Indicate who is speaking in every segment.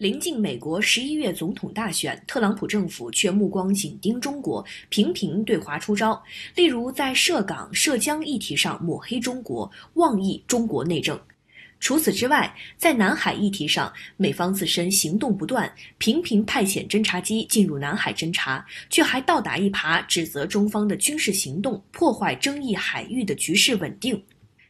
Speaker 1: 临近美国十一月总统大选，特朗普政府却目光紧盯中国，频频对华出招，例如在涉港、涉疆议题上抹黑中国、妄议中国内政。除此之外，在南海议题上，美方自身行动不断，频频派遣侦察机进入南海侦察，却还倒打一耙，指责中方的军事行动破坏争议海域的局势稳定。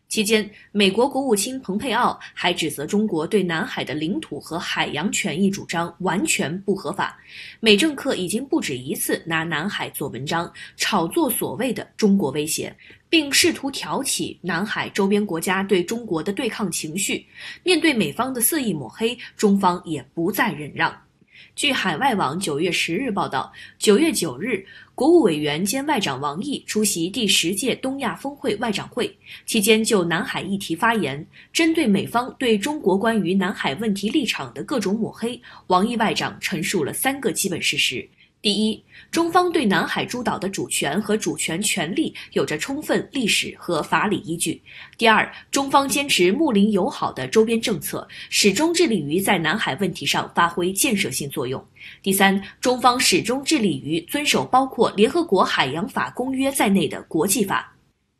Speaker 1: 期间，美国国务卿蓬佩奥还指责中国对南海的领土和海洋权益主张完全不合法。美政客已经不止一次拿南海做文章，炒作所谓的中国威胁，并试图挑起南海周边国家对中国的对抗情绪。面对美方的肆意抹黑，中方也不再忍让。据海外网九月十日报道，九月九日，国务委员兼外长王毅出席第十届东亚峰会外长会期间，就南海议题发言，针对美方对中国关于南海问题立场的各种抹黑，王毅外长陈述了三个基本事实。第一，中方对南海诸岛的主权和主权权利有着充分历史和法理依据。第二，中方坚持睦邻友好的周边政策，始终致力于在南海问题上发挥建设性作用。第三，中方始终致力于遵守包括《联合国海洋法公约》在内的国际法。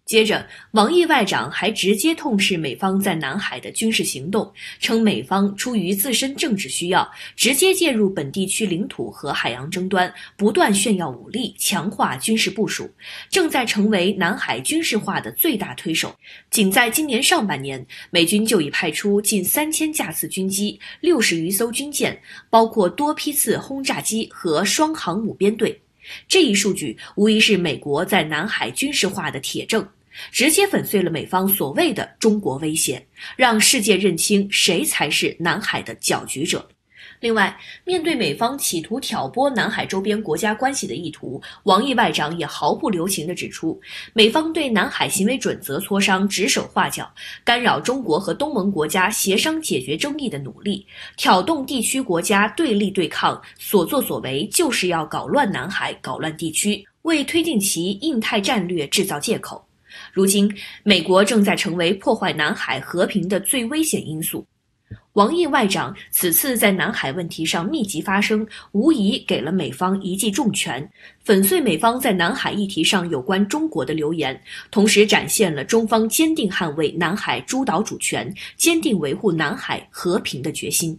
Speaker 1: 接着，王毅外长还直接痛斥美方在南海的军事行动，称美方出于自身政治需要，直接介入本地区领土和海洋争端，不断炫耀武力，强化军事部署，正在成为南海军事化的最大推手。仅在今年上半年，美军就已派出近三千架次军机，六十余艘军舰，包括多批次轰炸机和双航母编队。这一数据无疑是美国在南海军事化的铁证。直接粉碎了美方所谓的中国威胁，让世界认清谁才是南海的搅局者。另外，面对美方企图挑拨南海周边国家关系的意图，王毅外长也毫不留情地指出，美方对南海行为准则磋商指手画脚，干扰中国和东盟国家协商解决争议的努力，挑动地区国家对立对抗，所作所为就是要搞乱南海，搞乱地区，为推进其印太战略制造借口。如今，美国正在成为破坏南海和平的最危险因素。王毅外长此次在南海问题上密集发声，无疑给了美方一记重拳，粉碎美方在南海议题上有关中国的流言，同时展现了中方坚定捍卫南海诸岛主权、坚定维护南海和平的决心。